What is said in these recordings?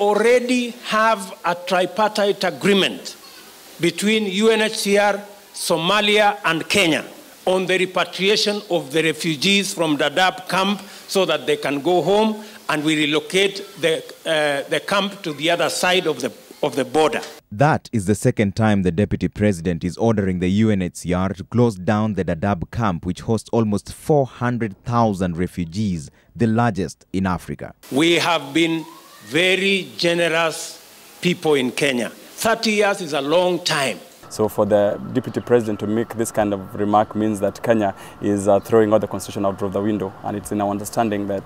already have a tripartite agreement between UNHCR, Somalia, and Kenya on the repatriation of the refugees from Dadaab camp so that they can go home and we relocate the, uh, the camp to the other side of the, of the border. That is the second time the deputy president is ordering the UNHCR to close down the Dadaab camp, which hosts almost 400,000 refugees, the largest in Africa. We have been very generous people in Kenya. 30 years is a long time. So for the deputy president to make this kind of remark means that Kenya is uh, throwing out the constitution out of the window. And it's in our understanding that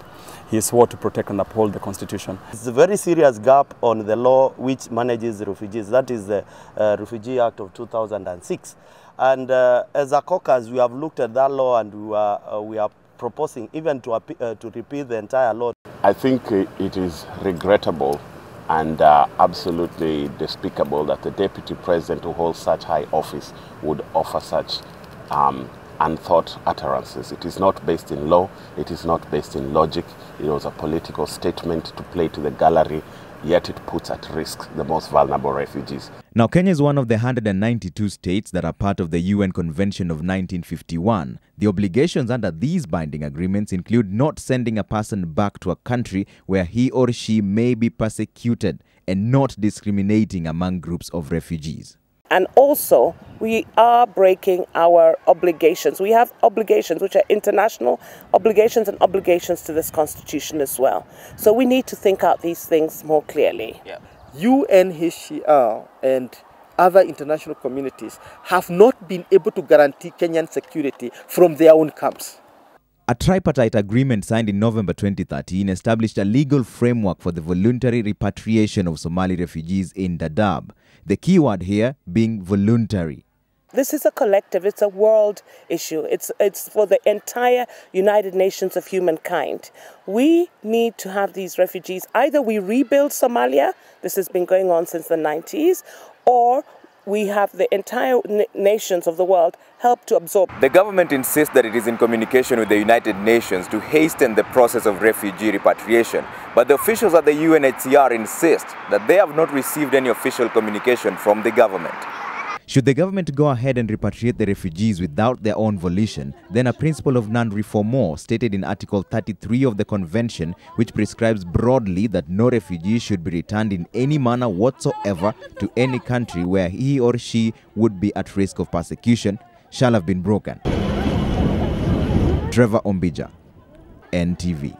he swore to protect and uphold the constitution. It's a very serious gap on the law which manages refugees. That is the uh, Refugee Act of 2006. And uh, as a caucus, we have looked at that law and we, are, uh, we have proposing even to, uh, to repeat the entire law. I think it is regrettable and uh, absolutely despicable that the deputy president who holds such high office would offer such um, unthought utterances. It is not based in law, it is not based in logic, it was a political statement to play to the gallery yet it puts at risk the most vulnerable refugees. Now, Kenya is one of the 192 states that are part of the UN Convention of 1951. The obligations under these binding agreements include not sending a person back to a country where he or she may be persecuted and not discriminating among groups of refugees and also we are breaking our obligations. We have obligations which are international obligations and obligations to this constitution as well. So we need to think out these things more clearly. Yeah. UNHCR and other international communities have not been able to guarantee Kenyan security from their own camps. A tripartite agreement signed in November 2013 established a legal framework for the voluntary repatriation of Somali refugees in Dadaab, the key word here being voluntary. This is a collective, it's a world issue. It's, it's for the entire United Nations of humankind. We need to have these refugees. Either we rebuild Somalia, this has been going on since the 90s, or we have the entire nations of the world help to absorb. The government insists that it is in communication with the United Nations to hasten the process of refugee repatriation, but the officials at the UNHCR insist that they have not received any official communication from the government. Should the government go ahead and repatriate the refugees without their own volition, then a principle of non refoulement stated in Article 33 of the Convention, which prescribes broadly that no refugee should be returned in any manner whatsoever to any country where he or she would be at risk of persecution, shall have been broken. Trevor Ombija, NTV.